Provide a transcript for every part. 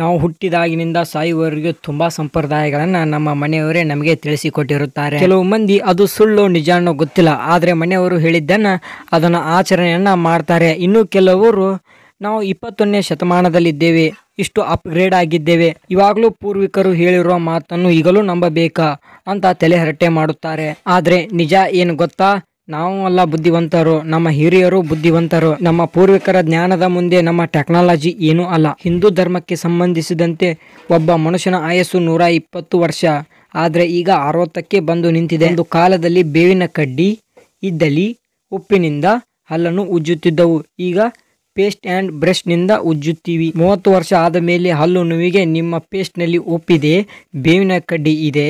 ನಾವು ಹುಟ್ಟಿದಾಗಿನಿಂದ ಸಾಯುವವರೆಗೂ ತುಂಬಾ ಸಂಪ್ರದಾಯಗಳನ್ನ ನಮ್ಮ ಮನೆಯವರೇ ನಮಗೆ ತಿಳಿಸಿಕೊಟ್ಟಿರುತ್ತಾರೆ ಕೆಲವು ಮಂದಿ ಅದು ಸುಳ್ಳು ನಿಜಾನೋ ಗೊತ್ತಿಲ್ಲ ಆದರೆ ಮನೆಯವರು ಹೇಳಿದ್ದನ್ನ ಅದನ್ನು ಆಚರಣೆಯನ್ನ ಮಾಡ್ತಾರೆ ಇನ್ನು ಕೆಲವರು ನಾವು ಇಪ್ಪತ್ತೊಂದನೇ ಶತಮಾನದಲ್ಲಿದ್ದೇವೆ ಇಷ್ಟು ಅಪ್ಗ್ರೇಡ್ ಆಗಿದ್ದೇವೆ ಇವಾಗಲೂ ಪೂರ್ವಿಕರು ಹೇಳಿರುವ ಮಾತನ್ನು ಈಗಲೂ ನಂಬಬೇಕಾ ಅಂತ ತಲೆಹರಟೆ ಮಾಡುತ್ತಾರೆ ಆದರೆ ನಿಜ ಏನು ಗೊತ್ತಾ ನಾವು ಅಲ್ಲ ಬುದ್ಧಿವಂತರು ನಮ್ಮ ಹಿರಿಯರು ಬುದ್ಧಿವಂತರು ನಮ್ಮ ಪೂರ್ವಿಕರ ಜ್ಞಾನದ ಮುಂದೆ ನಮ್ಮ ಟೆಕ್ನಾಲಜಿ ಏನೂ ಅಲ್ಲ ಹಿಂದೂ ಧರ್ಮಕ್ಕೆ ಸಂಬಂಧಿಸಿದಂತೆ ಒಬ್ಬ ಮನುಷ್ಯನ ಆಯಸ್ಸು ನೂರ ಇಪ್ಪತ್ತು ವರ್ಷ ಆದರೆ ಈಗ ಅರವತ್ತಕ್ಕೆ ಬಂದು ನಿಂತಿದೆ ಒಂದು ಕಾಲದಲ್ಲಿ ಬೇವಿನ ಕಡ್ಡಿ ಇದ್ದಲಿ ಉಪ್ಪಿನಿಂದ ಹಲ್ಲನ್ನು ಉಜ್ಜುತ್ತಿದ್ದವು ಈಗ ಪೇಸ್ಟ್ ಆ್ಯಂಡ್ ಬ್ರಷ್ನಿಂದ ಉಜ್ಜುತ್ತೀವಿ ಮೂವತ್ತು ವರ್ಷ ಆದ ಮೇಲೆ ಹಲ್ಲು ನೋವಿಗೆ ನಿಮ್ಮ ಪೇಸ್ಟ್ನಲ್ಲಿ ಉಪ್ಪಿದೆ ಬೇವಿನ ಕಡ್ಡಿ ಇದೆ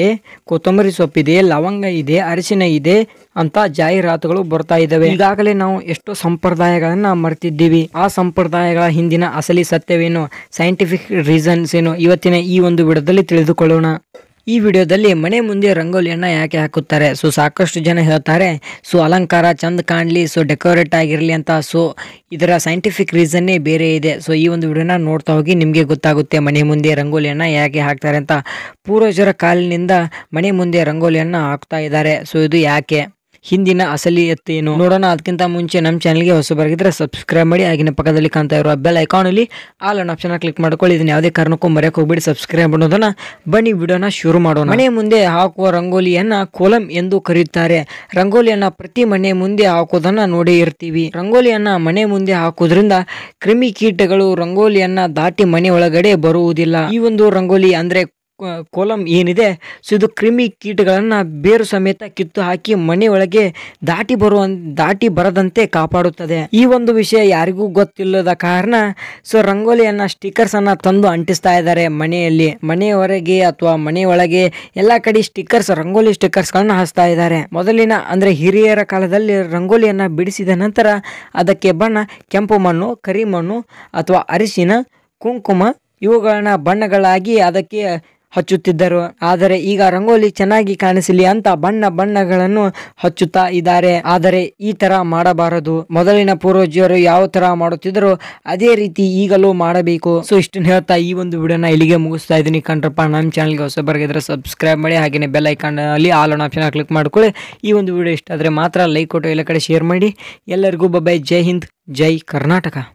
ಕೊತ್ತಂಬರಿ ಸೊಪ್ಪಿದೆ ಲವಂಗ ಇದೆ ಅರಿಶಿನ ಇದೆ ಅಂತ ಜಾಹೀರಾತುಗಳು ಬರ್ತಾ ಇದ್ದಾವೆ ಈಗಾಗಲೇ ನಾವು ಎಷ್ಟೋ ಸಂಪ್ರದಾಯಗಳನ್ನ ಮರ್ತಿದ್ದೀವಿ ಆ ಸಂಪ್ರದಾಯಗಳ ಹಿಂದಿನ ಅಸಲಿ ಸತ್ಯವೇನು ಸೈಂಟಿಫಿಕ್ ರೀಸನ್ಸ್ ಏನು ಇವತ್ತಿನ ಈ ಒಂದು ವಿಡಿಯೋದಲ್ಲಿ ತಿಳಿದುಕೊಳ್ಳೋಣ ಈ ವಿಡಿಯೋದಲ್ಲಿ ಮನೆ ಮುಂದೆ ರಂಗೋಲಿಯನ್ನು ಯಾಕೆ ಹಾಕುತ್ತಾರೆ ಸೊ ಸಾಕಷ್ಟು ಜನ ಹೇಳ್ತಾರೆ ಸೊ ಅಲಂಕಾರ ಚಂದ ಕಾಣಲಿ ಸೊ ಡೆಕೋರೇಟ್ ಆಗಿರಲಿ ಅಂತ ಸೊ ಇದರ ಸೈಂಟಿಫಿಕ್ ರೀಸನ್ನೇ ಬೇರೆ ಇದೆ ಸೊ ಈ ಒಂದು ವಿಡಿಯೋನ ನೋಡ್ತಾ ಹೋಗಿ ನಿಮಗೆ ಗೊತ್ತಾಗುತ್ತೆ ಮನೆ ಮುಂದೆ ರಂಗೋಲಿಯನ್ನು ಯಾಕೆ ಹಾಕ್ತಾರೆ ಅಂತ ಪೂರ್ವಜರ ಕಾಲಿನಿಂದ ಮನೆ ಮುಂದೆ ರಂಗೋಲಿಯನ್ನು ಹಾಕ್ತಾ ಇದ್ದಾರೆ ಸೊ ಇದು ಯಾಕೆ ಹಿಂದಿನ ಅಸಲಿ ಎತ್ತೇನು ನೋಡೋಣ ಅದಕ್ಕಿಂತ ಮುಂಚೆ ನಮ್ಮ ಚಾನಲ್ಗೆ ಬರಗಿದ್ರೆ ಸಬ್ಸ್ಕ್ರೈಬ್ ಮಾಡಿ ಆಗಿನ ಪಕ್ಕದಲ್ಲಿ ಕಾಣ್ತಾ ಇರೋ ಬೆಲ್ ಅಲ್ಲಿ ಆಲ್ ಅನ್ ಆಪ್ಷನ್ ಕ್ಲಿಕ್ ಮಾಡ್ಕೊಳ್ಳಿ ಇದನ್ನ ಯಾವುದೇ ಕಾರಣಕ್ಕೂ ಮರೆಯಕ್ಕೆ ಹೋಗ್ಬಿಡಿ ಸಬ್ಸ್ಕ್ರೈಬ್ ಮಾಡೋದನ್ನು ಬನ್ನಿ ವಿಡಿಯೋನ ಶುರು ಮಾಡೋಣ ಮನೆ ಮುಂದೆ ಹಾಕುವ ರಂಗೋಲಿಯನ್ನು ಕೋಲಂ ಎಂದು ಕರೆಯುತ್ತಾರೆ ರಂಗೋಲಿಯನ್ನು ಪ್ರತಿ ಮನೆ ಮುಂದೆ ಹಾಕೋದನ್ನು ನೋಡಿ ಇರ್ತೀವಿ ರಂಗೋಲಿಯನ್ನು ಮನೆ ಮುಂದೆ ಹಾಕೋದ್ರಿಂದ ಕ್ರಿಮಿಕೀಟಗಳು ರಂಗೋಲಿಯನ್ನು ದಾಟಿ ಮನೆ ಒಳಗಡೆ ಬರುವುದಿಲ್ಲ ಈ ಒಂದು ರಂಗೋಲಿ ಅಂದರೆ ಕೋಲಂ ಏನಿದೆ ಸೊ ಇದು ಕ್ರಿಮಿ ಕೀಟಗಳನ್ನು ಬೇರು ಸಮೇತ ಕಿತ್ತು ಹಾಕಿ ಮನೆಯೊಳಗೆ ದಾಟಿ ಬರುವ ದಾಟಿ ಬರದಂತೆ ಕಾಪಾಡುತ್ತದೆ ಈ ಒಂದು ವಿಷಯ ಯಾರಿಗೂ ಗೊತ್ತಿಲ್ಲದ ಕಾರಣ ಸೊ ರಂಗೋಲಿಯನ್ನು ಸ್ಟಿಕ್ಕರ್ಸನ್ನು ತಂದು ಅಂಟಿಸ್ತಾ ಇದ್ದಾರೆ ಮನೆಯಲ್ಲಿ ಮನೆಯವರೆಗೆ ಅಥವಾ ಮನೆಯೊಳಗೆ ಎಲ್ಲ ಕಡೆ ಸ್ಟಿಕ್ಕರ್ಸ್ ರಂಗೋಲಿ ಸ್ಟಿಕ್ಕರ್ಸ್ಗಳನ್ನು ಹಚ್ತಾ ಇದ್ದಾರೆ ಮೊದಲಿನ ಅಂದರೆ ಹಿರಿಯರ ಕಾಲದಲ್ಲಿ ರಂಗೋಲಿಯನ್ನು ಬಿಡಿಸಿದ ನಂತರ ಅದಕ್ಕೆ ಬಣ್ಣ ಕೆಂಪು ಮಣ್ಣು ಕರಿ ಮಣ್ಣು ಅಥವಾ ಅರಿಶಿನ ಕುಂಕುಮ ಇವುಗಳನ್ನ ಬಣ್ಣಗಳಾಗಿ ಅದಕ್ಕೆ ಹಚ್ಚುತ್ತಿದ್ದರು ಆದರೆ ಈಗ ರಂಗೋಲಿ ಚೆನ್ನಾಗಿ ಕಾಣಿಸಲಿ ಅಂತ ಬಣ್ಣ ಬಣ್ಣಗಳನ್ನು ಹಚ್ಚುತ್ತಾ ಇದ್ದಾರೆ ಆದರೆ ಈ ತರ ಮಾಡಬಾರದು ಮೊದಲಿನ ಪೂರ್ವಜಿಯರು ಯಾವ ತರ ಮಾಡುತ್ತಿದ್ದರು ಅದೇ ರೀತಿ ಈಗಲೂ ಮಾಡಬೇಕು ಸೊ ಇಷ್ಟು ಹೇಳ್ತಾ ಈ ಒಂದು ವಿಡಿಯೋನ ಇಲ್ಲಿಗೆ ಮುಗಿಸ್ತಾ ಇದ್ದೀನಿ ಕಂಡ್ರಪ್ಪ ನಮ್ಮ ಚಾನಲ್ಗೆ ಹೊಸ ಬರ್ಗಿದ್ರೆ ಸಬ್ಸ್ಕ್ರೈಬ್ ಮಾಡಿ ಹಾಗೆಯೇ ಬೆಲ್ ಐಕಾನ್ ಅಲ್ಲಿ ಆಲ್ ಆನ್ ಆಪ್ಷನ್ ಕ್ಲಿಕ್ ಮಾಡಿಕೊಳ್ಳಿ ಈ ಒಂದು ವಿಡಿಯೋ ಇಷ್ಟ ಆದರೆ ಮಾತ್ರ ಲೈಕ್ ಕೊಟ್ಟು ಎಲ್ಲ ಕಡೆ ಶೇರ್ ಮಾಡಿ ಎಲ್ಲರಿಗೂ ಬಬ್ಬಾಯ್ ಜೈ ಹಿಂದ್ ಜೈ ಕರ್ನಾಟಕ